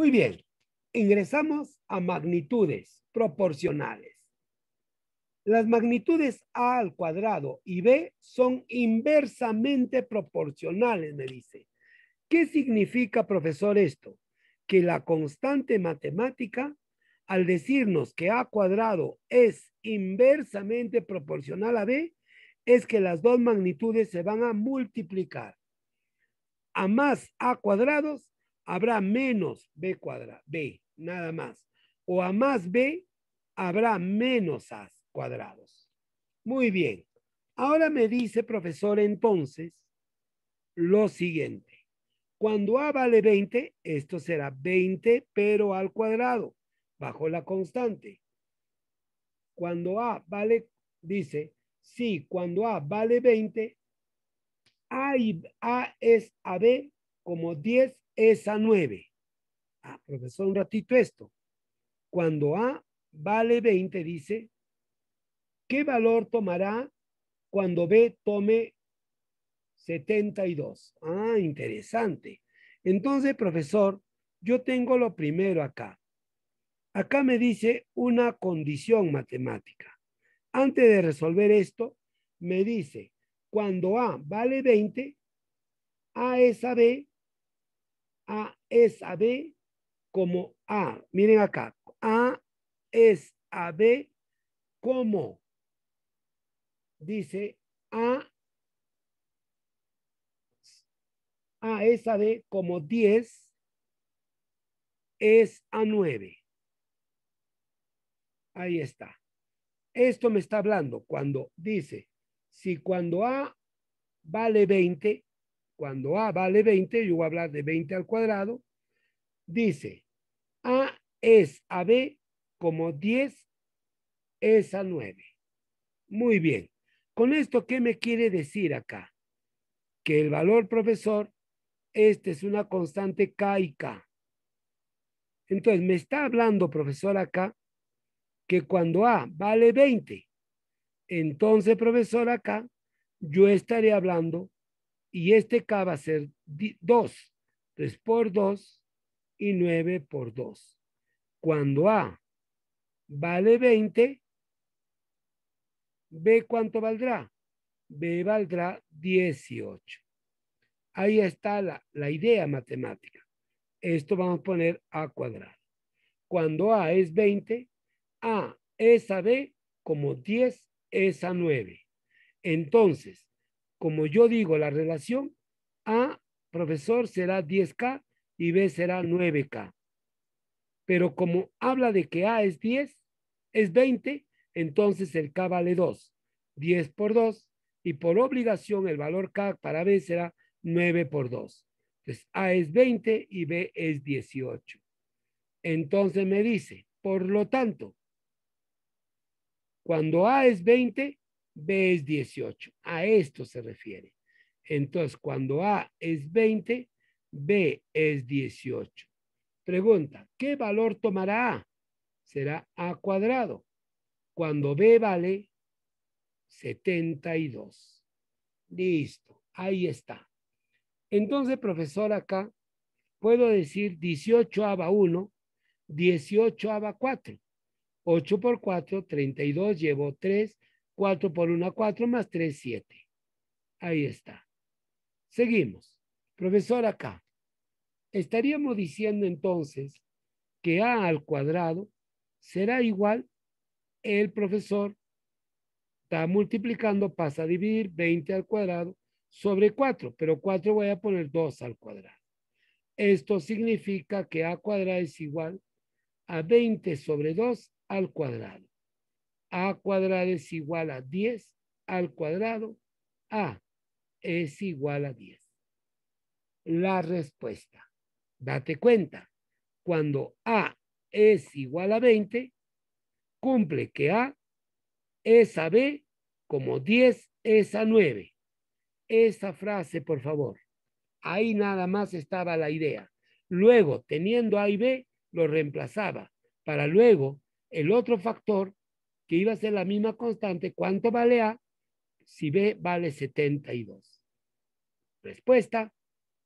Muy bien, ingresamos a magnitudes proporcionales. Las magnitudes A al cuadrado y B son inversamente proporcionales, me dice. ¿Qué significa, profesor, esto? Que la constante matemática, al decirnos que A cuadrado es inversamente proporcional a B, es que las dos magnitudes se van a multiplicar. A más A cuadrados habrá menos b cuadrado, b, nada más. O a más b, habrá menos a cuadrados. Muy bien. Ahora me dice, profesor, entonces, lo siguiente. Cuando a vale 20, esto será 20, pero al cuadrado, bajo la constante. Cuando a vale, dice, sí, cuando a vale 20, a, a es a b como 10 esa a 9. Ah, profesor, un ratito esto. Cuando A vale 20, dice, ¿qué valor tomará cuando B tome 72? Ah, interesante. Entonces, profesor, yo tengo lo primero acá. Acá me dice una condición matemática. Antes de resolver esto, me dice, cuando A vale 20, A es a B a es a B como A. Miren acá. A es a B como. Dice A. A es a B como 10 es a 9. Ahí está. Esto me está hablando cuando dice, si cuando A vale 20, cuando A vale 20, yo voy a hablar de 20 al cuadrado. Dice, A es a B como 10 es a 9. Muy bien. Con esto, ¿qué me quiere decir acá? Que el valor profesor, este es una constante K y K. Entonces, me está hablando, profesor, acá, que cuando A vale 20, entonces, profesor, acá, yo estaré hablando y este K va a ser 2. 3 por 2 y 9 por 2. Cuando A vale 20, B cuánto valdrá? B valdrá 18. Ahí está la, la idea matemática. Esto vamos a poner A cuadrado. Cuando A es 20, A es a B como 10 es a 9. Entonces, como yo digo, la relación A, profesor, será 10K y B será 9K. Pero como habla de que A es 10, es 20, entonces el K vale 2. 10 por 2 y por obligación el valor K para B será 9 por 2. Entonces A es 20 y B es 18. Entonces me dice, por lo tanto, cuando A es 20, B es 18. A esto se refiere. Entonces, cuando A es 20, B es 18. Pregunta, ¿qué valor tomará A? Será A cuadrado. Cuando B vale 72. Listo, ahí está. Entonces, profesor, acá puedo decir 18 va 1, 18 va 4. 8 por 4, 32, llevo 3, 4 por 1, 4 más 3, 7. Ahí está. Seguimos. Profesor, acá. Estaríamos diciendo entonces que A al cuadrado será igual, el profesor está multiplicando, pasa a dividir 20 al cuadrado sobre 4, pero 4 voy a poner 2 al cuadrado. Esto significa que A cuadrado es igual a 20 sobre 2 al cuadrado a cuadrado es igual a 10 al cuadrado, a es igual a 10. La respuesta, date cuenta, cuando a es igual a 20, cumple que a es a b como 10 es a 9. Esa frase, por favor. Ahí nada más estaba la idea. Luego, teniendo A y B, lo reemplazaba para luego el otro factor que iba a ser la misma constante, ¿cuánto vale A? Si B vale 72. Respuesta,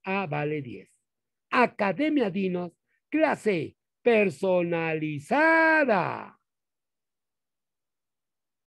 A vale 10. Academia Dinos, clase personalizada.